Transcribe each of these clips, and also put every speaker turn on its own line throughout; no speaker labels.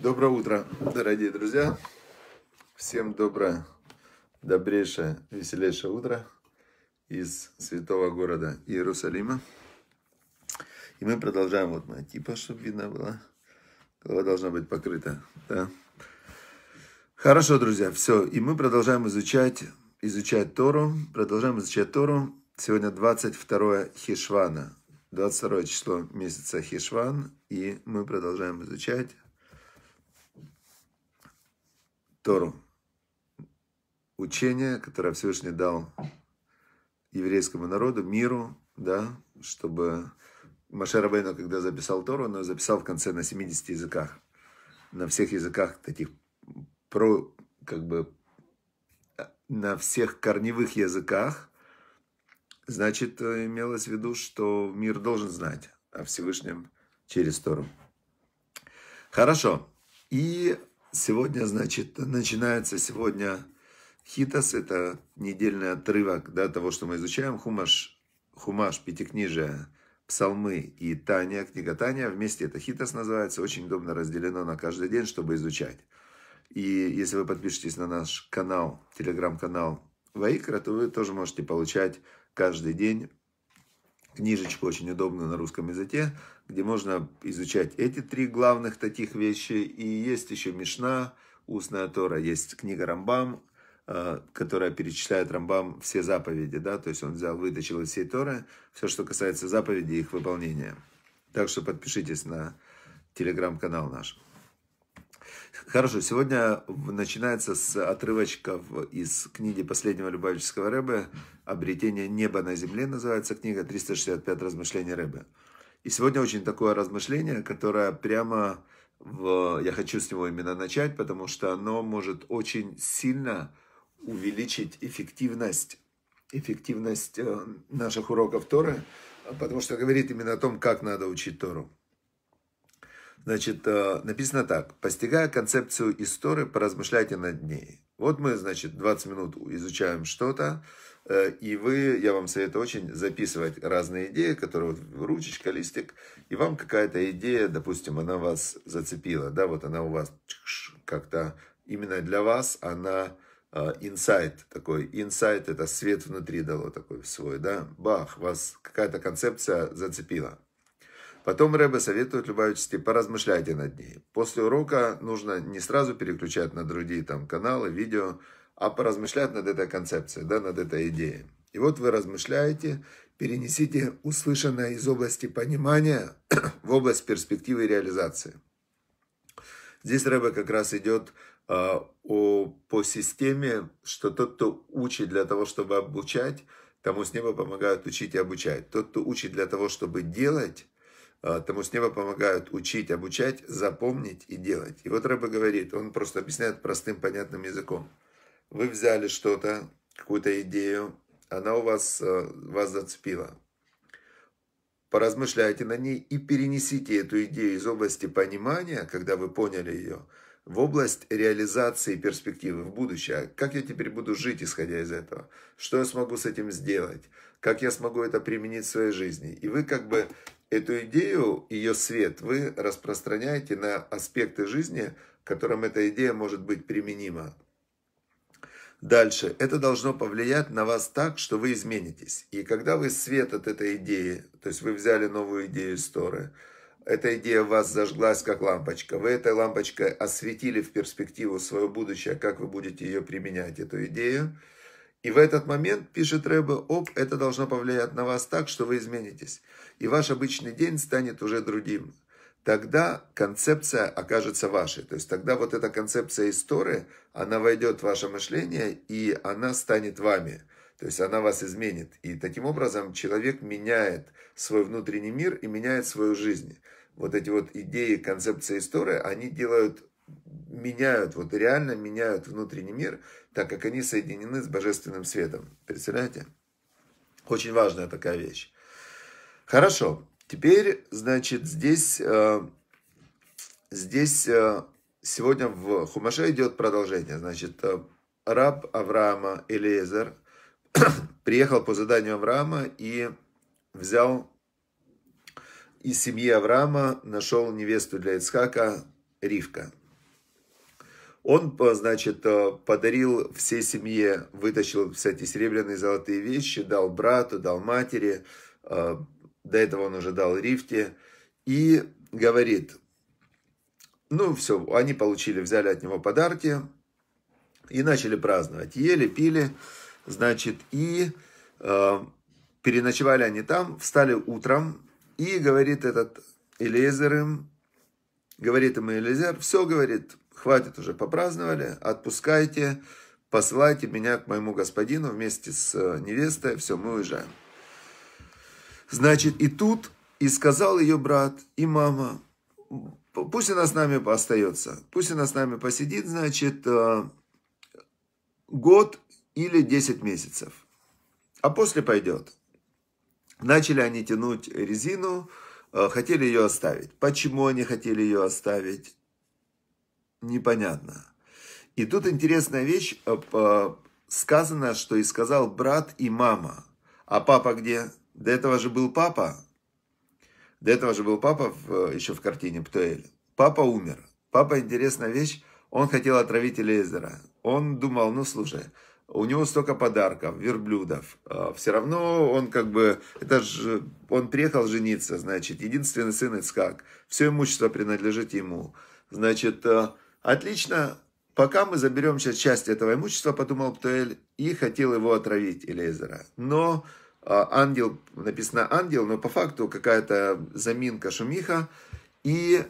Доброе утро, дорогие друзья. Всем доброе, добрейшее, веселейшее утро из святого города Иерусалима. И мы продолжаем вот моя типа, чтобы видно было. Голова должна быть покрыта, да? Хорошо, друзья, все. И мы продолжаем изучать, изучать Тору. Продолжаем изучать Тору. Сегодня 22 Хишвана, 22 число месяца Хишван. И мы продолжаем изучать Тору. Учение, которое Всевышний дал еврейскому народу, миру, да, чтобы Машер Абейну, когда записал Тору, он записал в конце на 70 языках. На всех языках таких про, как бы, на всех корневых языках, значит, имелось в виду, что мир должен знать о Всевышнем через Тору. Хорошо. И Сегодня, значит, начинается сегодня хитас, это недельный отрывок да, того, что мы изучаем, хумаш, хумаш, пятикнижие, псалмы и Таня, книга Таня, вместе это хитас называется, очень удобно разделено на каждый день, чтобы изучать. И если вы подпишетесь на наш канал, телеграм-канал Ваикра, то вы тоже можете получать каждый день книжечку очень удобную на русском языке, где можно изучать эти три главных таких вещи. И есть еще Мишна, устная Тора, есть книга Рамбам, э, которая перечисляет Рамбам все заповеди, да, то есть он взял, вытащил из всей Торы все, что касается заповедей и их выполнения. Так что подпишитесь на телеграм-канал наш. Хорошо, сегодня начинается с отрывочков из книги последнего Любавического Рэбе «Обретение неба на земле» называется книга, 365 размышлений Рэбе. И сегодня очень такое размышление, которое прямо в... я хочу с него именно начать, потому что оно может очень сильно увеличить эффективность, эффективность э, наших уроков Торы, потому что говорит именно о том, как надо учить Тору. Значит, э, написано так. Постигая концепцию истории, поразмышляйте над ней. Вот мы, значит, 20 минут изучаем что-то, э, и вы, я вам советую очень записывать разные идеи, которые вот ручечка, листик, и вам какая-то идея, допустим, она вас зацепила, да, вот она у вас как-то именно для вас, она э, инсайт такой, инсайт это свет внутри дало такой свой, да, бах, вас какая-то концепция зацепила. Потом Рэбе советует любавичности, поразмышляйте над ней. После урока нужно не сразу переключать на другие там каналы, видео, а поразмышлять над этой концепцией, да, над этой идеей. И вот вы размышляете, перенесите услышанное из области понимания в область перспективы и реализации. Здесь Рэбе как раз идет э, о, по системе, что тот, кто учит для того, чтобы обучать, тому с неба помогают учить и обучать. Тот, кто учит для того, чтобы делать, а, тому с неба помогают учить, обучать, запомнить и делать. И вот Рэба говорит, он просто объясняет простым, понятным языком. Вы взяли что-то, какую-то идею, она у вас, э, вас зацепила. Поразмышляйте на ней и перенесите эту идею из области понимания, когда вы поняли ее, в область реализации перспективы в будущее. Как я теперь буду жить, исходя из этого? Что я смогу с этим сделать? Как я смогу это применить в своей жизни? И вы как бы эту идею, ее свет, вы распространяете на аспекты жизни, которым эта идея может быть применима. Дальше. Это должно повлиять на вас так, что вы изменитесь. И когда вы свет от этой идеи, то есть вы взяли новую идею из Торы, эта идея в вас зажглась как лампочка. Вы этой лампочкой осветили в перспективу свое будущее, как вы будете ее применять, эту идею. И в этот момент, пишет Рэбе, оп, это должно повлиять на вас так, что вы изменитесь. И ваш обычный день станет уже другим. Тогда концепция окажется вашей. То есть тогда вот эта концепция истории, она войдет в ваше мышление, и она станет вами. То есть она вас изменит. И таким образом человек меняет свой внутренний мир и меняет свою жизнь. Вот эти вот идеи, концепции истории, они делают меняют, вот реально меняют внутренний мир, так как они соединены с божественным светом. Представляете? Очень важная такая вещь. Хорошо. Теперь, значит, здесь, э, здесь э, сегодня в Хумаше идет продолжение. Значит, э, раб Авраама Элиезер приехал по заданию Авраама и взял из семьи Авраама, нашел невесту для Ицхака Ривка. Он, э, значит, э, подарил всей семье, вытащил всякие серебряные золотые вещи, дал брату, дал матери, э, до этого он уже дал Рифте, и говорит, ну все, они получили, взяли от него подарки и начали праздновать. Ели, пили, значит, и э, переночевали они там, встали утром, и говорит этот Элизер им, говорит ему Элизер, все, говорит, хватит уже, попраздновали, отпускайте, посылайте меня к моему господину вместе с э, невестой, все, мы уезжаем. Значит, и тут, и сказал ее брат, и мама, пусть она с нами остается, пусть она с нами посидит, значит, э, год или 10 месяцев, а после пойдет. Начали они тянуть резину, э, хотели ее оставить. Почему они хотели ее оставить? непонятно. И тут интересная вещь, э, э, сказано, что и сказал брат и мама. А папа где? До этого же был папа. До этого же был папа в, э, еще в картине Птуэль. Папа умер. Папа, интересная вещь, он хотел отравить Элизера. Он думал, ну слушай, у него столько подарков, верблюдов. Все равно он как бы, это же, он приехал жениться, значит, единственный сын Искак. Все имущество принадлежит ему. Значит, Отлично, пока мы заберем сейчас часть этого имущества, подумал Птуэль, и хотел его отравить Элейзера. Но а, ангел, написано ангел, но по факту какая-то заминка, шумиха. И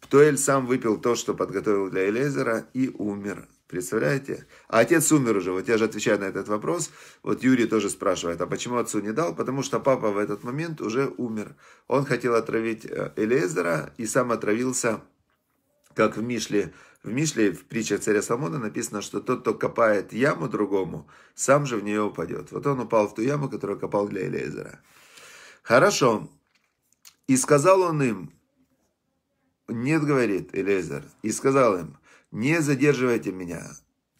Птуэль сам выпил то, что подготовил для Элейзера, и умер. Представляете? А отец умер уже. Вот я же отвечаю на этот вопрос. Вот Юрий тоже спрашивает, а почему отцу не дал? Потому что папа в этот момент уже умер. Он хотел отравить э, Элейзера и сам отравился как в Мишле, в Мишле, в притчах царя Соломона написано, что тот, кто копает яму другому, сам же в нее упадет. Вот он упал в ту яму, которую копал для Элизера. Хорошо. И сказал он им, нет, говорит Элизер, и сказал им, не задерживайте меня,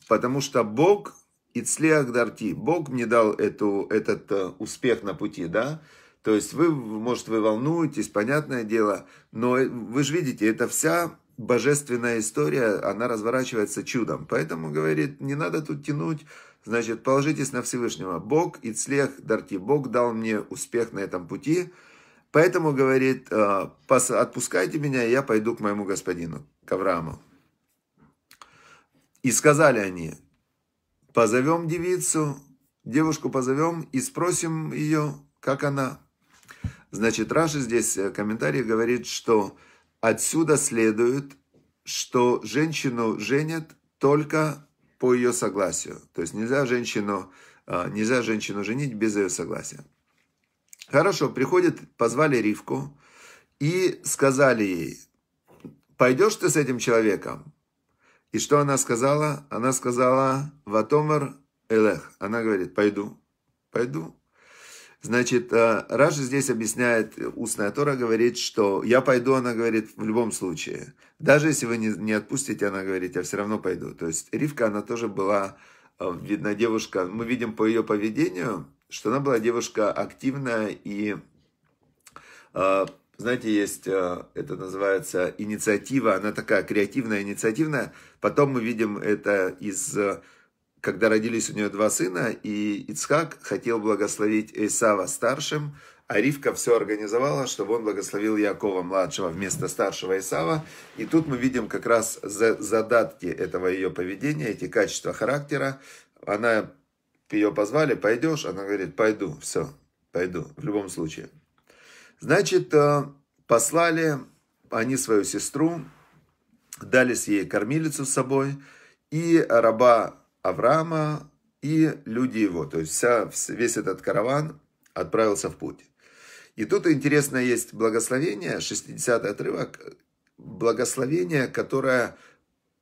потому что Бог Ицлеах Дарти, Бог мне дал эту, этот э, успех на пути, да, то есть вы, может, вы волнуетесь, понятное дело, но вы же видите, это вся божественная история, она разворачивается чудом. Поэтому, говорит, не надо тут тянуть, значит, положитесь на Всевышнего. Бог и цлех дарти, Бог дал мне успех на этом пути, поэтому, говорит, э, отпускайте меня, и я пойду к моему господину, к Аврааму. И сказали они, позовем девицу, девушку позовем и спросим ее, как она. Значит, Раши здесь в э, комментарий говорит, что Отсюда следует, что женщину женят только по ее согласию. То есть нельзя женщину, а, нельзя женщину женить без ее согласия. Хорошо, приходит, позвали Ривку и сказали ей, пойдешь ты с этим человеком? И что она сказала? Она сказала, Ватомар Элех. Она говорит, пойду, пойду. Значит, э, Раша здесь объясняет, устная Тора говорит, что я пойду, она говорит, в любом случае. Даже если вы не, не отпустите, она говорит, я все равно пойду. То есть Ривка, она тоже была, э, видно, девушка, мы видим по ее поведению, что она была девушка активная и, э, знаете, есть, это называется инициатива, она такая креативная, инициативная. Потом мы видим это из когда родились у нее два сына, и Ицхак хотел благословить Исава старшим, а Ривка все организовала, чтобы он благословил Якова младшего вместо старшего Исава. И тут мы видим как раз задатки этого ее поведения, эти качества характера. Она ее позвали, пойдешь? Она говорит, пойду, все, пойду, в любом случае. Значит, э, послали они свою сестру, дали ей кормилицу с собой, и раба Авраама и люди его. То есть вся, весь этот караван отправился в путь. И тут интересно есть благословение, 60 отрывок, благословение, которое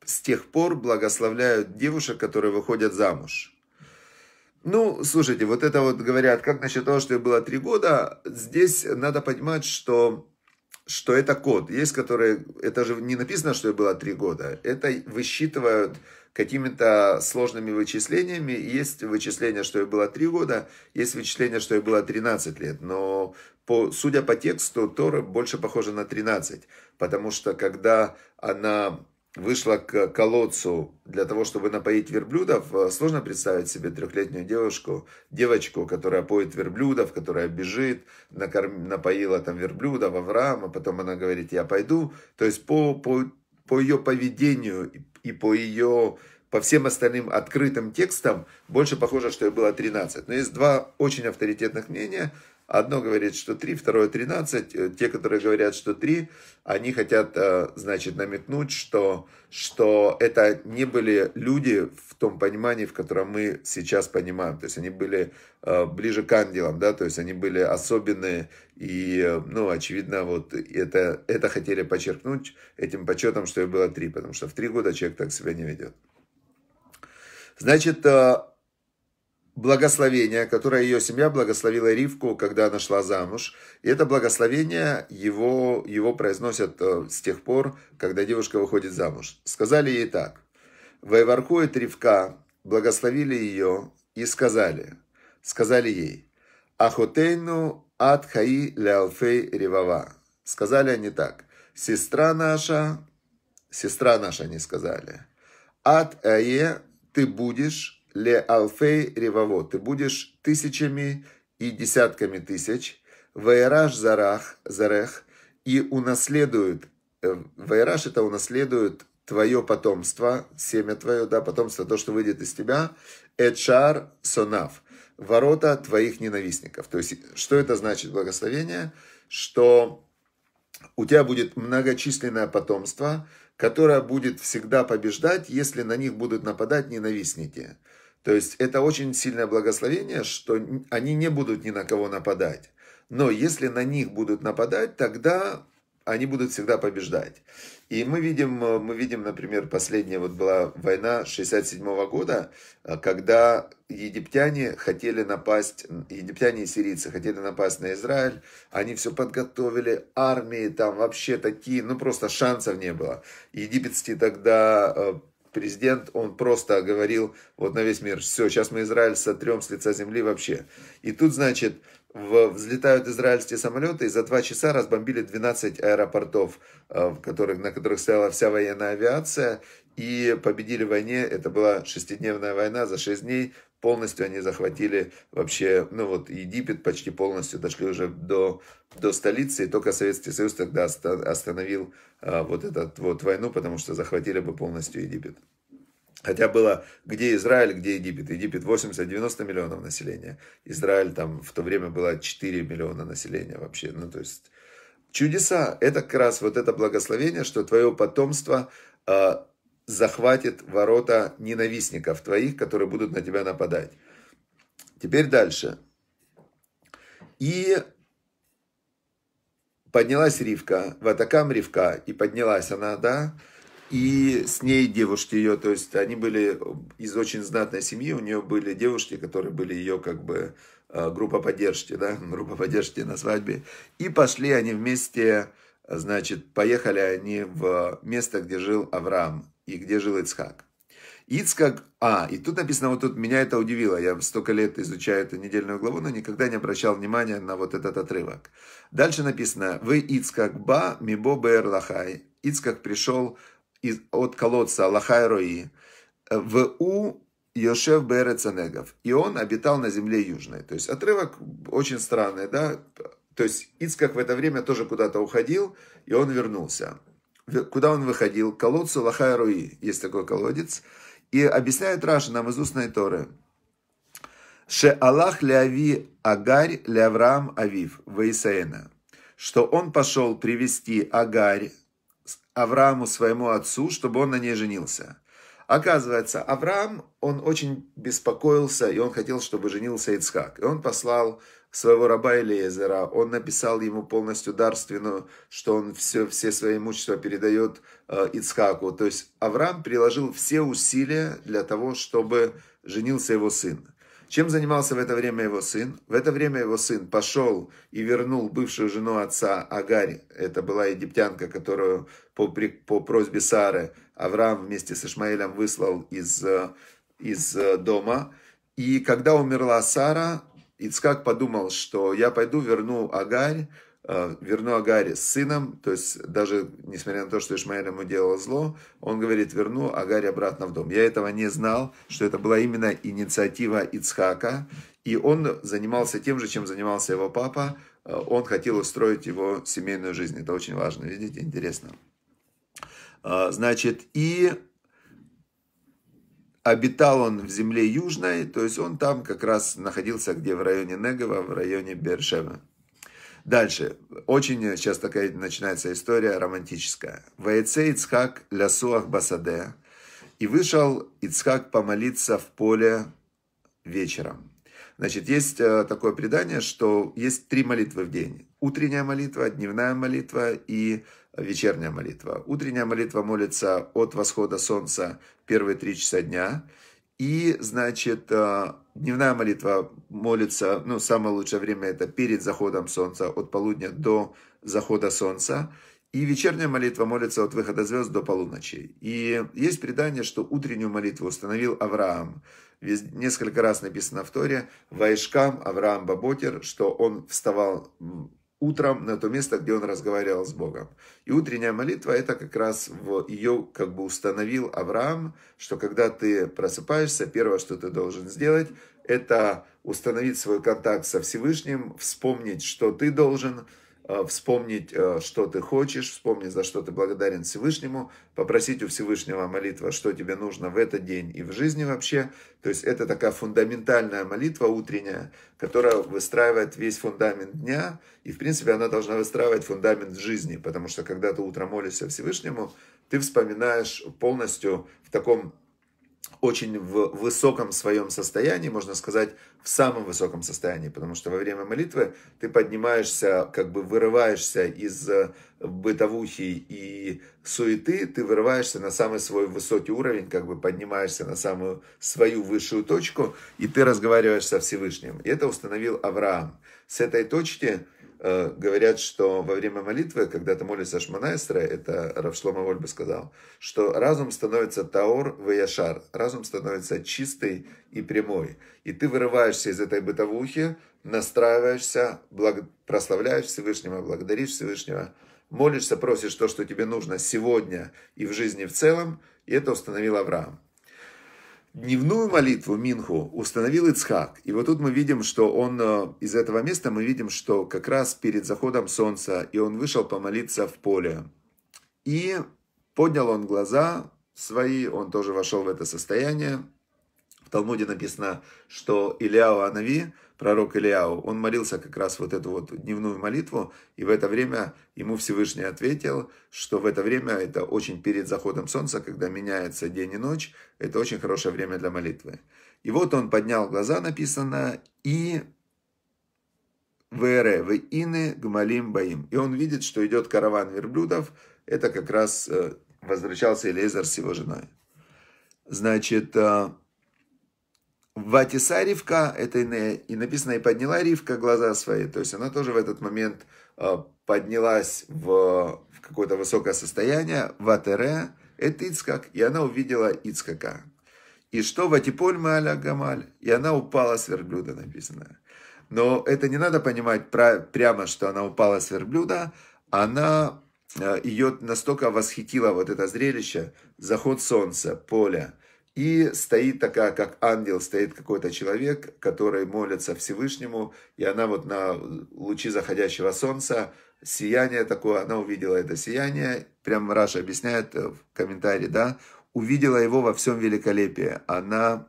с тех пор благословляют девушек, которые выходят замуж. Ну, слушайте, вот это вот говорят, как насчет того, что ей было три года, здесь надо понимать, что, что это код. Есть, которые, это же не написано, что ей было три года. Это высчитывают какими-то сложными вычислениями. Есть вычисление, что ей было 3 года, есть вычисление, что ей было 13 лет. Но по, судя по тексту, Тора больше похожа на 13. Потому что когда она вышла к колодцу для того, чтобы напоить верблюдов, э, сложно представить себе трехлетнюю девушку, девочку, которая поет верблюдов, которая бежит, накорм... напоила там верблюдов, Авраама, потом она говорит, я пойду. То есть по, по, по ее поведению, и по ее по всем остальным открытым текстам больше похоже, что ей было 13. Но есть два очень авторитетных мнения. Одно говорит, что 3, второе 13. Э, те, которые говорят, что 3, они хотят, э, значит, намекнуть, что, что это не были люди в том понимании, в котором мы сейчас понимаем. То есть они были э, ближе к ангелам, да, то есть они были особенные. И, ну, очевидно, вот это, это хотели подчеркнуть этим почетом, что их было 3, потому что в 3 года человек так себя не ведет. Значит, благословение, которое ее семья благословила Ривку, когда она шла замуж. И это благословение его, его произносят э, с тех пор, когда девушка выходит замуж. Сказали ей так. Вайвархует Ривка, благословили ее и сказали, сказали ей, Ахотейну ад хаи леалфей ривава. Сказали они так, сестра наша, сестра наша они сказали, ад ае ты будешь ле алфей ревово, ты будешь тысячами и десятками тысяч, ваераш зарах, зарех, и унаследуют э, ваераш это унаследуют твое потомство, семя твое, да, потомство, то, что выйдет из тебя, Эчар Сонав, ворота твоих ненавистников. То есть, что это значит благословение? Что у тебя будет многочисленное потомство, которая будет всегда побеждать, если на них будут нападать ненавистники. То есть это очень сильное благословение, что они не будут ни на кого нападать. Но если на них будут нападать, тогда они будут всегда побеждать. И мы видим, э, мы видим, например, последняя вот была война 67 -го года, э, когда египтяне хотели напасть, египтяне и сирийцы хотели напасть на Израиль, они все подготовили, армии там вообще такие, ну просто шансов не было. Египетский тогда э, президент, он просто говорил вот на весь мир, все, сейчас мы Израиль сотрем с лица земли вообще. И тут, значит, в, взлетают израильские самолеты, и за два часа разбомбили 12 аэропортов, э, в которых, на которых стояла вся военная авиация, и победили в войне. Это была шестидневная война за шесть дней. Полностью они захватили вообще, ну вот Египет почти полностью дошли уже до, до столицы, и только Советский Союз тогда остановил э, вот эту вот войну, потому что захватили бы полностью Египет. Хотя было где Израиль, где Египет. Египет 80-90 миллионов населения. Израиль там в то время было 4 миллиона населения вообще. Ну, то есть чудеса. Это как раз вот это благословение, что твое потомство э, захватит ворота ненавистников твоих, которые будут на тебя нападать. Теперь дальше. И поднялась Ривка, в Атакам Ривка, и поднялась она, да, и с ней девушки ее, то есть они были из очень знатной семьи, у нее были девушки, которые были ее как бы э, группа поддержки, да, группа поддержки на свадьбе, и пошли они вместе, значит, поехали они в место, где жил Авраам и где жил Ицхак. Ицхак а, и тут написано, вот тут меня это удивило, я столько лет изучаю эту недельную главу, но никогда не обращал внимания на вот этот отрывок. Дальше написано, вы Ицхак ба мибо берлахай, Ицхак пришел из, от колодца Лахайрои э, в У Йошев Берецанегов. И он обитал на земле южной. То есть отрывок очень странный, да? То есть Ицкак в это время тоже куда-то уходил, и он вернулся. Куда он выходил? К колодцу Лахайруи. Есть такой колодец. И объясняет Раша нам из устной Торы. Ше Аллах Леави Агарь Леавраам Авив Ваисаена. Что он пошел привести Агарь, Аврааму, своему отцу, чтобы он на ней женился. Оказывается, Авраам, он очень беспокоился, и он хотел, чтобы женился Ицхак. И он послал своего раба Элиезера, он написал ему полностью дарственную, что он все, все свои имущества передает э, Ицхаку. То есть Авраам приложил все усилия для того, чтобы женился его сын. Чем занимался в это время его сын? В это время его сын пошел и вернул бывшую жену отца Агарь. Это была египтянка, которую по, по просьбе Сары Авраам вместе с Ишмаэлем выслал из, э, из э, дома. И когда умерла Сара, Ицкак подумал, что я пойду верну Агарь, Э, верну Агаре с сыном, то есть даже несмотря на то, что Ишмаэль ему делал зло, он говорит, верну Агаре обратно в дом. Я этого не знал, что это была именно инициатива Ицхака, и он занимался тем же, чем занимался его папа, э, он хотел устроить его семейную жизнь. Это очень важно, видите, интересно. Э, значит, и обитал он в земле южной, то есть он там как раз находился где в районе Негова, в районе Бершева. Дальше. Очень сейчас такая начинается история романтическая. «Ваеце Ицхак лясуах басаде». И вышел Ицхак помолиться в поле вечером. Значит, есть э, такое предание, что есть три молитвы в день. Утренняя молитва, дневная молитва и вечерняя молитва. Утренняя молитва молится от восхода солнца первые три часа дня – и, значит, э, дневная молитва молится, ну, самое лучшее время это перед заходом солнца, от полудня до захода солнца. И вечерняя молитва молится от выхода звезд до полуночи. И есть предание, что утреннюю молитву установил Авраам. Несколько раз написано в Торе «Вайшкам Авраам Баботер», что он вставал утром на то место, где он разговаривал с Богом. И утренняя молитва, это как раз в ее как бы установил Авраам, что когда ты просыпаешься, первое, что ты должен сделать, это установить свой контакт со Всевышним, вспомнить, что ты должен, Э, вспомнить, э, что ты хочешь, вспомнить, за что ты благодарен Всевышнему, попросить у Всевышнего молитва, что тебе нужно в этот день и в жизни вообще. То есть это такая фундаментальная молитва утренняя, которая выстраивает весь фундамент дня, и в принципе она должна выстраивать фундамент жизни, потому что когда ты утром молишься Всевышнему, ты вспоминаешь полностью в таком очень в высоком своем состоянии, можно сказать, в самом высоком состоянии, потому что во время молитвы ты поднимаешься, как бы вырываешься из э, бытовухи и суеты, ты вырываешься на самый свой высокий уровень, как бы поднимаешься на самую свою высшую точку, и ты разговариваешь со Всевышним. И это установил Авраам. С этой точки Э, говорят, что во время молитвы, когда ты молишься Ашманайсра, это Равшлома Вольба сказал, что разум становится Таур ваяшар, разум становится чистый и прямой. И ты вырываешься из этой бытовухи, настраиваешься, благ... прославляешь Всевышнего, благодаришь Всевышнего, молишься, просишь то, что тебе нужно сегодня и в жизни в целом, и это установил Авраам. Дневную молитву, Минху, установил Ицхак. И вот тут мы видим, что он э, из этого места, мы видим, что как раз перед заходом солнца, и он вышел помолиться в поле. И поднял он глаза свои, он тоже вошел в это состояние, в Талмуде написано, что Илиау Анави, пророк Илиау, он молился как раз вот эту вот дневную молитву, и в это время ему Всевышний ответил, что в это время, это очень перед заходом солнца, когда меняется день и ночь, это очень хорошее время для молитвы. И вот он поднял глаза, написано, и Вере, в ины гмалим баим. И он видит, что идет караван верблюдов. Это как раз э, возвращался Элизар с его женой. Значит, э, Ватиса Ривка, это и написано, и подняла Ривка глаза свои. То есть она тоже в этот момент э, поднялась в, в какое-то высокое состояние. Ватере, это Ицкак, и она увидела Ицкака. И что Ватиполь Маля Гамаль, и она упала с верблюда, написано. Но это не надо понимать про прямо, что она упала с верблюда. Она, э, ее настолько восхитила вот это зрелище, заход солнца, поле – и стоит такая, как ангел, стоит какой-то человек, который молится Всевышнему, и она вот на лучи заходящего солнца, сияние такое, она увидела это сияние, прям Раша объясняет э, в комментарии, да, увидела его во всем великолепии. Она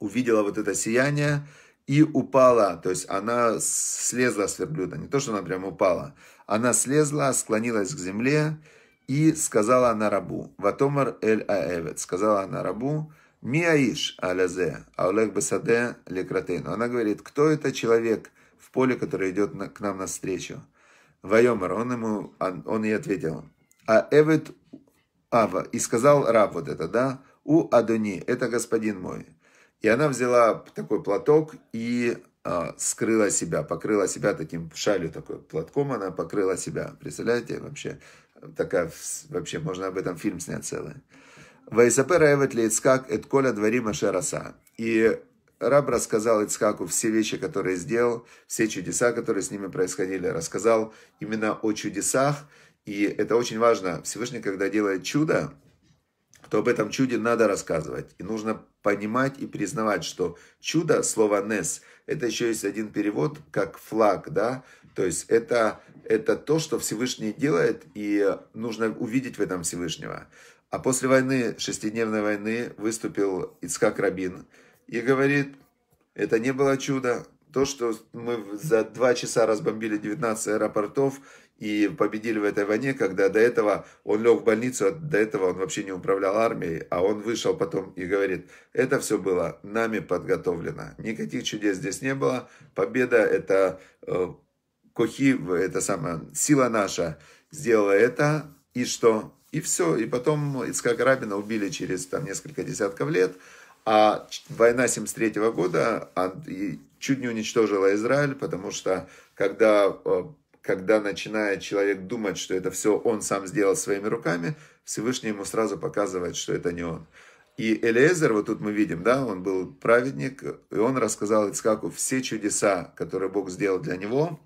увидела вот это сияние и упала, то есть она слезла с верблюда, не то, что она прям упала, она слезла, склонилась к земле, и сказала она рабу, «Ватомар эль аэвет», сказала она рабу, «Миаиш алязе, аулех басаде лекратейну». Она говорит, кто это человек в поле, который идет к нам навстречу? Вайомар, он ему, он ей ответил, «А эвет ава», и сказал раб вот это, да, «У адони, это господин мой». И она взяла такой платок и а, скрыла себя, покрыла себя таким шалью такой платком, она покрыла себя. Представляете вообще, такая, вообще, можно об этом фильм снять целый. Вайсапер Айвет Лейцкак эт коля двори шараса. И раб рассказал Ицхаку все вещи, которые сделал, все чудеса, которые с ними происходили. Рассказал именно о чудесах. И это очень важно. Всевышний, когда делает чудо, то об этом чуде надо рассказывать. И нужно понимать и признавать, что чудо, слово «нес», это еще есть один перевод, как флаг, да, то есть это, это то, что Всевышний делает, и нужно увидеть в этом Всевышнего. А после войны, шестидневной войны, выступил Ицхак Рабин и говорит, это не было чудо, то, что мы за два часа разбомбили 19 аэропортов и победили в этой войне, когда до этого он лег в больницу, а до этого он вообще не управлял армией, а он вышел потом и говорит, это все было нами подготовлено, никаких чудес здесь не было, победа это э, кохи, это самая сила наша сделала это, и что? И все, и потом Ицкак Рабина убили через там несколько десятков лет, а война 73 года а, чуть не уничтожила Израиль, потому что когда э, когда начинает человек думать, что это все он сам сделал своими руками, Всевышний ему сразу показывает, что это не он. И Элиезер, вот тут мы видим, да, он был праведник, и он рассказал Ицкаку все чудеса, которые Бог сделал для него.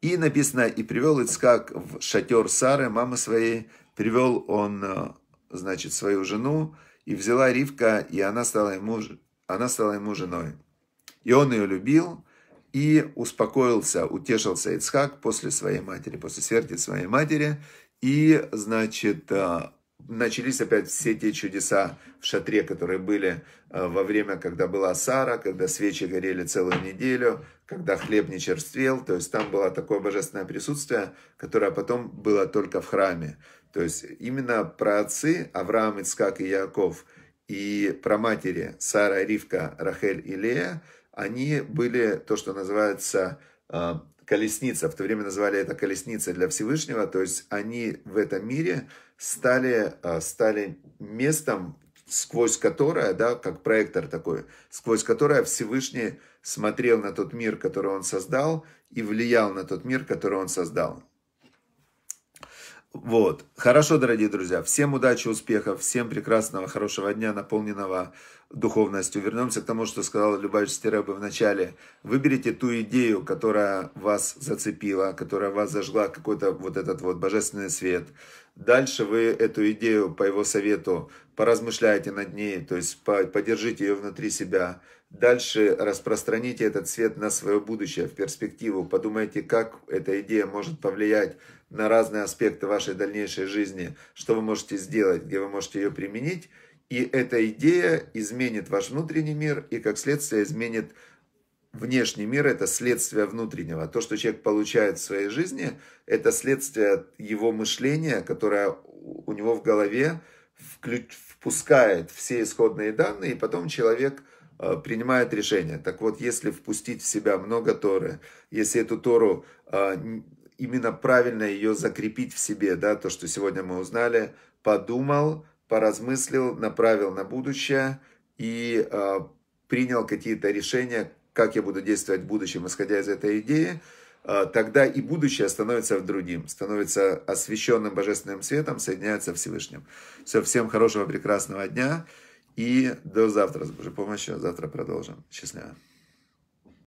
И написано, и привел Ицкак в шатер Сары, мамы своей, привел он, э, значит, свою жену, и взяла Ривка, и она стала ему, она стала ему женой. И он ее любил, и успокоился, утешился Ицхак после своей матери, после смерти своей матери. И, значит, э, начались опять все те чудеса в шатре, которые были э, во время, когда была Сара, когда свечи горели целую неделю, когда хлеб не черствел, то есть там было такое божественное присутствие, которое потом было только в храме. То есть именно про отцы Авраам, Ицхак и Яков и про матери Сара, Ривка, Рахель и Лея – они были то, что называется а, колесница. В то время называли это колесница для Всевышнего. То есть они в этом мире стали, а, стали местом, сквозь которое, да, как проектор такой, сквозь которое Всевышний смотрел на тот мир, который он создал, и влиял на тот мир, который он создал. Вот. Хорошо, дорогие друзья. Всем удачи, успехов, всем прекрасного, хорошего дня, наполненного духовностью. Вернемся к тому, что сказал Любавич Стеребы в начале. Выберите ту идею, которая вас зацепила, которая вас зажгла, какой-то вот этот вот божественный свет. Дальше вы эту идею по его совету поразмышляйте над ней, то есть подержите ее внутри себя. Дальше распространите этот свет на свое будущее, в перспективу. Подумайте, как эта идея может повлиять на разные аспекты вашей дальнейшей жизни, что вы можете сделать, где вы можете ее применить. И эта идея изменит ваш внутренний мир и, как следствие, изменит внешний мир. Это следствие внутреннего. То, что человек получает в своей жизни, это следствие его мышления, которое у него в голове впускает все исходные данные, и потом человек э, принимает решение. Так вот, если впустить в себя много Торы, если эту Тору э, именно правильно ее закрепить в себе, да, то, что сегодня мы узнали, подумал, поразмыслил, направил на будущее и э, принял какие-то решения, как я буду действовать в будущем, исходя из этой идеи, э, тогда и будущее становится другим, становится освещенным божественным светом, соединяется Всевышним. Все, всем хорошего, прекрасного дня и до завтра, с Божьей помощью, завтра продолжим. Счастливо.